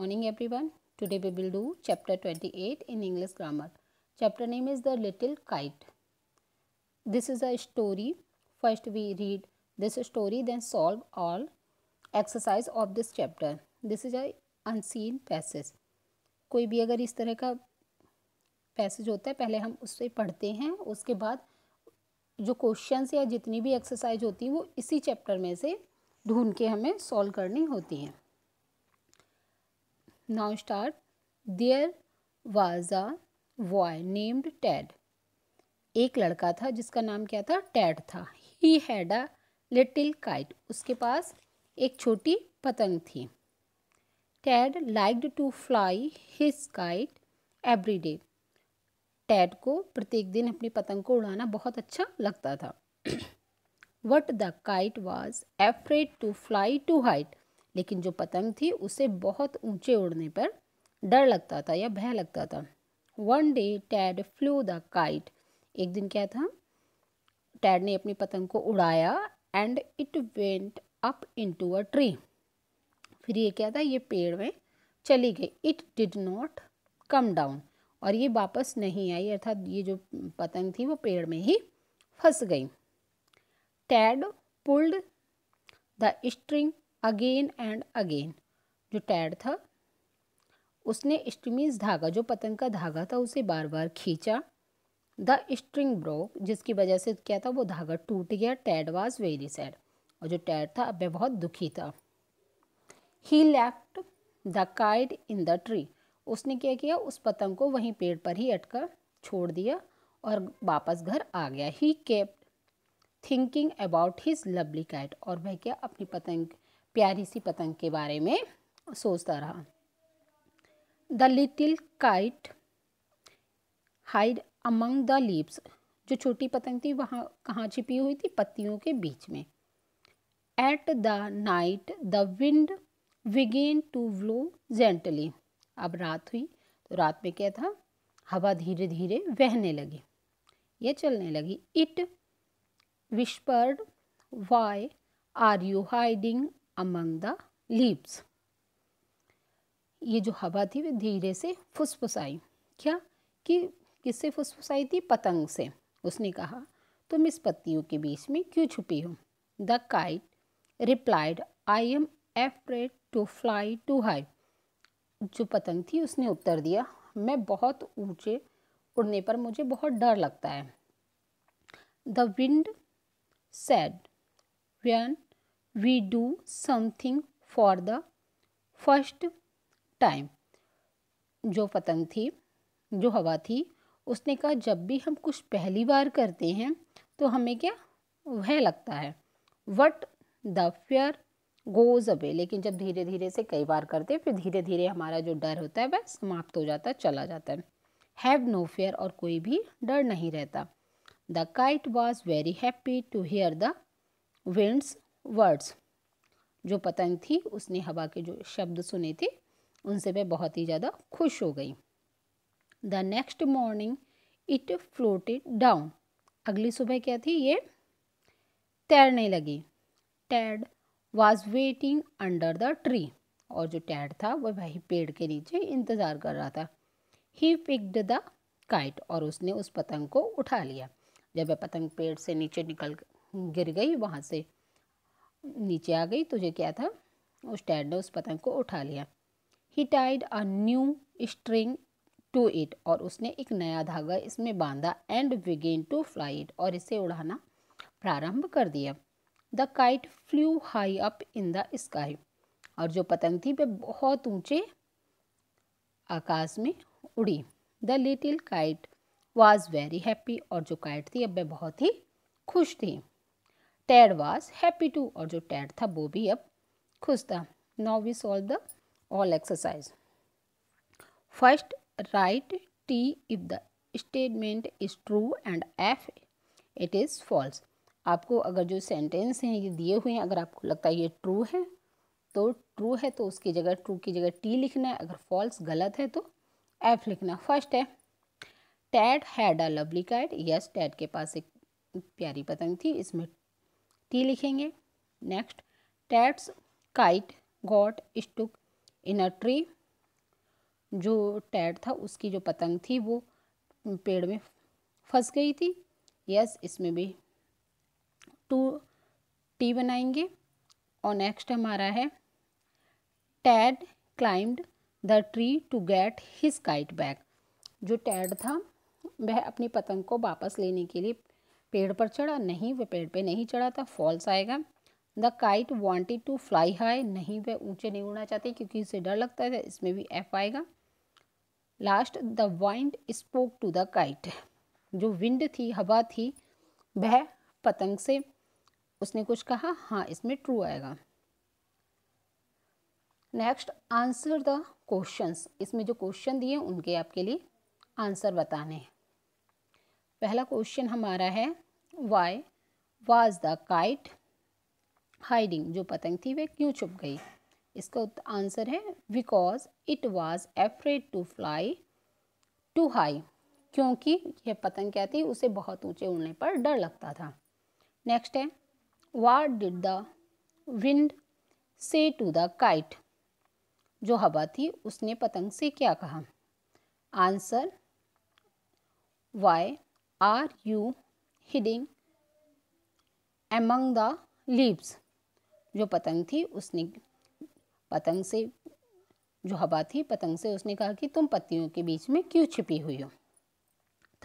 morning everyone. Today we will do chapter 28 in English grammar. Chapter name is The Little Kite. This is a story. First we read this story then solve all exercise of this chapter. This is a unseen passage. कोई भी अगर इस तरह का passage होता है पहले हम उससे पढ़ते हैं उसके बाद जो क्वेश्चंस या जितनी भी एक्सरसाइज होती है वो इसी चैप्टर में से ढूंढ के हमें सॉल्व करनी होती है now start there was a boy named ted एक लड़का था जिसका नाम क्या था टेड था he had a little kite उसके पास एक छोटी पतंग थी Ted liked to fly his kite every day Ted को प्रत्येक दिन अपनी पतंग को उड़ाना बहुत अच्छा लगता था what the kite was afraid to fly to height लेकिन जो पतंग थी उसे बहुत ऊंचे उड़ने पर डर लगता था या भय लगता था one day Tad flew the kite एक दिन क्या था टैड ने अपनी पतंग को उड़ाया and it went up into a tree फिर ये क्या था ये पेड़ में चली गई it did not come down और ये वापस नहीं आई अर्थात ये जो पतंग थी वो पेड़ में ही फंस गई Tad pulled the string again and again जो टैड था उसने स्टमीज धागा जो पतंग का धागा था उसे बार बार खींचा द स्ट्रिंग ब्रोक जिसकी वजह से क्या था वो धागा टूट गया टैड वाज वेरी सैड और जो टैड था अब वह बहुत दुखी था he left the kite in the tree उसने क्या किया उस पतंग को वहीं पेड़ पर ही अटका छोड़ दिया और वापस घर आ गया he kept thinking about his lovely kite और वह क्या अपनी पतंग प्यारी सी पतंग के बारे में सोचता रहा the little kite hide among the leaves जो छोटी पतंग थी वहाँ कहाँ छिपी हुई थी पत्तियों के बीच में at the night the wind began to blow gently अब रात हुई तो रात में क्या था हवा धीरे धीरे बहने लगी यह चलने लगी it whispered why are you hiding among the leaves ये जो हवा थी वे धीरे से फुसफुसाई क्या कि किससे फुसफुसाई थी पतंग से उसने कहा तुम इस पत्तियों के बीच में क्यों छुपी हो the kite replied I am afraid to fly too high जो पतंग थी उसने उत्तर दिया मैं बहुत ऊंचे उड़ने पर मुझे बहुत डर लगता है द विंड सेड व्यान we do something for the first time जो पतंग थी जो हवा थी उसने कहा जब भी हम कुछ पहली बार करते हैं तो हमें क्या वह लगता है what the fear goes away लेकिन जब धीरे धीरे से कई बार करते फिर धीरे धीरे हमारा जो डर होता है वह समाप्त हो जाता है चला जाता है हैव नो फेयर और कोई भी डर नहीं रहता the kite was very happy to hear the wind's words जो पतंग थी उसने हवा के जो शब्द सुने थे उनसे मैं बहुत ही ज़्यादा खुश हो गई the next morning it floated down अगली सुबह क्या थी ये तैरने लगी Tad was waiting under the tree और जो टैड था वह वही पेड़ के नीचे इंतज़ार कर रहा था ही पिक्ड द काइट और उसने उस पतंग को उठा लिया जब वह पतंग पेड़ से नीचे निकल गिर गई वहाँ से नीचे आ गई तो जो क्या था उस टैड ने उस पतंग को उठा लिया he tied a new string to it और उसने एक नया धागा इसमें बांधा and began to fly it और इसे उड़ाना प्रारंभ कर दिया the kite flew high up in the sky और जो पतंग थी वह बहुत ऊंचे आकाश में उड़ी the little kite was very happy और जो काइट थी अब वह बहुत ही खुश थी टैड वॉज हैप्पी टू और जो टैड था वो भी अब खुश था now we solve the all exercise first right T if the statement is true and F it is false आपको अगर जो सेंटेंस हैं ये दिए हुए हैं अगर आपको लगता है ये ट्रू है तो ट्रू है तो उसकी जगह ट्रू की जगह टी लिखना है अगर फॉल्स गलत है तो एफ लिखना फर्स्ट है Tad had a lovely cat yes Tad के पास एक प्यारी पतंग थी इसमें टी लिखेंगे next Tad's kite got stuck in a tree जो टैट था उसकी जो पतंग थी वो पेड़ में फंस गई थी यस इसमें भी टू टी बनाएंगे और नेक्स्ट हमारा है Tad climbed the tree to get his kite back जो टैड था वह अपनी पतंग को वापस लेने के लिए पेड़ पर चढ़ा नहीं वह पेड़ पे नहीं चढ़ा था फॉल्स आएगा the kite wanted to fly high नहीं वह ऊंचे नहीं उड़ना चाहती क्योंकि उसे डर लगता है इसमें भी एफ आएगा last the wind spoke to the kite जो विंड थी हवा थी वह पतंग से उसने कुछ कहा हाँ इसमें ट्रू आएगा नेक्स्ट आंसर द क्वेश्चंस इसमें जो क्वेश्चन दिए उनके आपके लिए आंसर बताने हैं पहला क्वेश्चन हमारा है why was the kite hiding जो पतंग थी वह क्यों छुप गई इसका आंसर है because it was afraid to fly too high क्योंकि यह पतंग क्या थी उसे बहुत ऊंचे उड़ने पर डर लगता था नेक्स्ट है what did the wind say to the kite जो हवा थी उसने पतंग से क्या कहा answer why are you hiding among the leaves जो पतंग थी उसने पतंग से जो हवा थी पतंग से उसने कहा कि तुम पत्तियों के बीच में क्यों छिपी हुई हो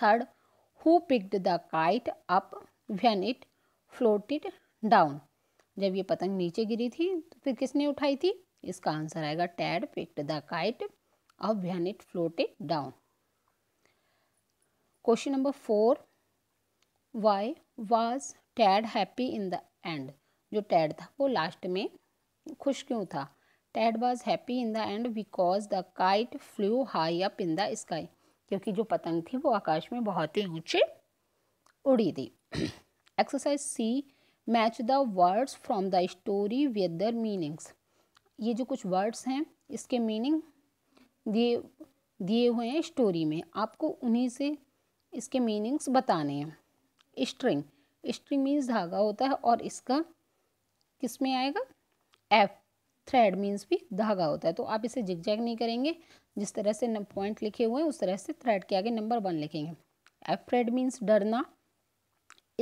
third who picked the kite up when it floated down जब ये पतंग नीचे गिरी थी तो फिर किसने उठाई थी इसका आंसर आएगा Tad picked the kite up when it floated down question number four why was Tad happy in the end जो टैड था वो लास्ट में खुश क्यों था Tad was happy in the end because the kite flew high up in the sky क्योंकि जो पतंग थी वो आकाश में बहुत ही ऊंचे उड़ी थी exercise C match the words from the story with their meanings ये जो कुछ वर्ड्स हैं इसके मीनिंग दिए दिए हुए हैं स्टोरी में आपको उन्हीं से इसके मीनिंग्स बताने हैं स्ट्रिंग स्ट्रिंग मीन्स धागा होता है और इसका किस में आएगा एफ थ्रेड मीन्स भी धागा होता है तो आप इसे जिग जैग नहीं करेंगे जिस तरह से पॉइंट लिखे हुए हैं उस तरह से थ्रेड के आगे नंबर वन लिखेंगे एफ थ्रेड मीन्स डरना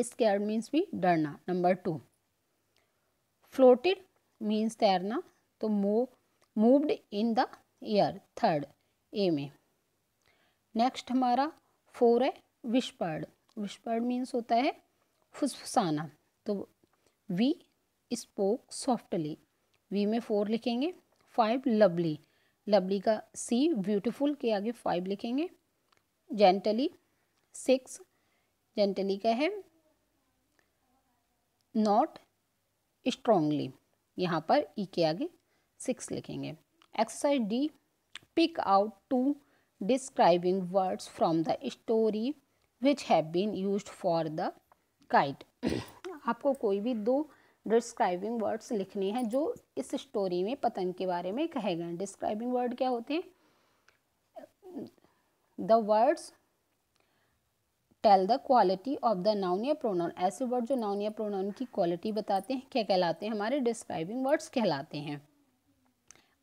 स्केयर मीन्स भी डरना नंबर टू फ्लोटेड मीन्स तैरना तो move moved in the air third A में नेक्स्ट हमारा फोर है विस्पर्ड विस्पर्ड मीन्स होता है फुसफुसाना तो वी स्पोक सॉफ्टली वी में फोर लिखेंगे फाइव लवली लवली का सी ब्यूटिफुल के आगे फाइव लिखेंगे जेंटली सिक्स जेंटली का है नॉट स्ट्रोंगली यहाँ पर ई e के आगे सिक्स लिखेंगे exercise D pick out two describing words from the story which have been used for the kite आपको कोई भी दो डिस्क्राइबिंग वर्ड्स लिखने हैं जो इस स्टोरी में पतंग के बारे में कहे गए डिस्क्राइबिंग वर्ड क्या होते हैं the words tell the quality of the noun या प्रोनाउन ऐसे वर्ड जो नाउन या प्रोनाउन की क्वालिटी बताते हैं क्या कहलाते हैं हमारे डिस्क्राइबिंग वर्ड्स कहलाते हैं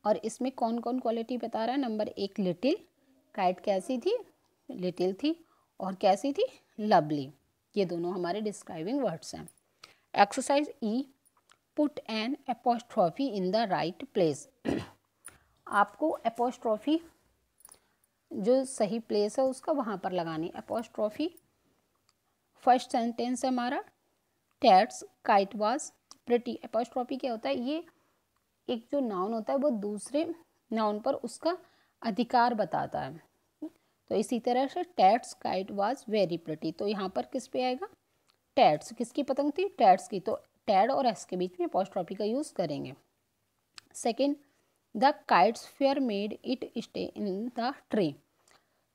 और इसमें कौन कौन क्वालिटी बता रहा है नंबर एक लिटिल काइट कैसी थी लिटिल थी और कैसी थी लवली ये दोनों हमारे डिस्क्राइबिंग वर्ड्स हैं exercise E put an apostrophe in the right place आपको एपोस्ट्रॉफी जो सही प्लेस है उसका वहाँ पर लगानी एपोस्ट्रॉफी फर्स्ट सेंटेंस है हमारा Tad's kite was pretty apostrophe क्या होता है ये एक जो नाउन होता है वो दूसरे नाउन पर उसका अधिकार बताता है तो इसी तरह से Tad's kite was very pretty तो यहाँ पर किस पे आएगा टैट्स किसकी पतंग थी टैट्स की तो टैड और एस के बीच में पॉस्ट्रॉपी का यूज़ करेंगे second the kite's fear made it stay in the tree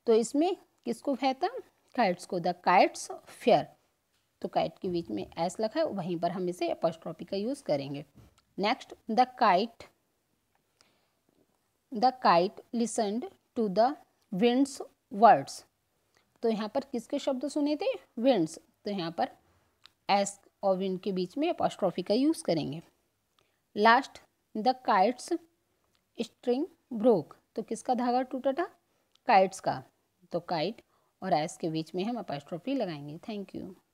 तो इसमें किसको फैता काइट्स को द काइट्स फेयर तो काइट के बीच में एस लगा है वहीं पर हम इसे अपॉस्ट्रॉपी का यूज़ करेंगे next the kite the kite listened to the wind's words तो यहाँ पर किसके शब्द सुने थे विंड्स तो यहाँ पर एस और विंड के बीच में अपॉस्ट्रॉफी का यूज़ करेंगे last the kite's string broke तो किसका धागा टूटा था काइट्स का तो काइट और एस के बीच में हम अपॉस्ट्रॉफी लगाएंगे थैंक यू